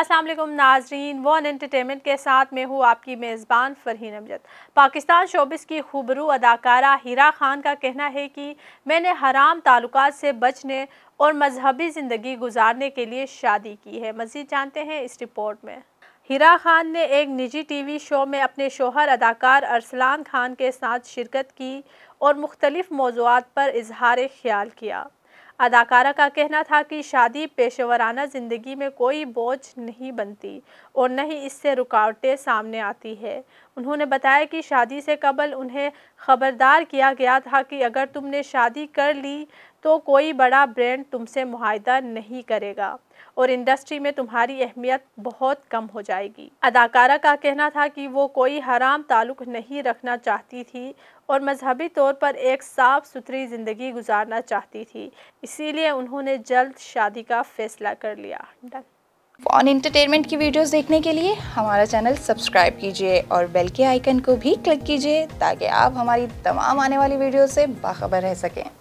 असलम नाजरीन one entertainment के साथ में हूँ आपकी मेज़बान फरहीन अमजद पाकिस्तान शोबिस की खूबरू अदाकारा हीरा खान का कहना है कि मैंने हराम ताल्लुक से बचने और मजहबी ज़िंदगी गुजारने के लिए शादी की है मज़ीद जानते हैं इस रिपोर्ट में हीरा खान ने एक निजी टीवी शो में अपने शोहर अदाकार अरसलान खान के साथ शिरकत की और मुख्तलिफ़ मौजूद पर इजहार ख्याल किया अदाकारा का कहना था कि शादी पेशेवराना ज़िंदगी में कोई बोझ नहीं बनती और न ही इससे रुकावटें सामने आती है उन्होंने बताया कि शादी से कबल उन्हें ख़बरदार किया गया था कि अगर तुमने शादी कर ली तो कोई बड़ा ब्रांड तुमसे मुहिदा नहीं करेगा और इंडस्ट्री में तुम्हारी अहमियत बहुत कम हो जाएगी अदाकारा का कहना था कि वो कोई हराम ताल्लुक नहीं रखना चाहती थी और मजहबी तौर पर एक साफ़ सुथरी ज़िंदगी गुजारना चाहती थी इसीलिए उन्होंने जल्द शादी का फ़ैसला कर लिया डन ऑन इंटरटेनमेंट की वीडियोस देखने के लिए हमारा चैनल सब्सक्राइब कीजिए और बेल के आइकन को भी क्लिक कीजिए ताकि आप हमारी तमाम आने वाली वीडियो से बाखबर रह सकें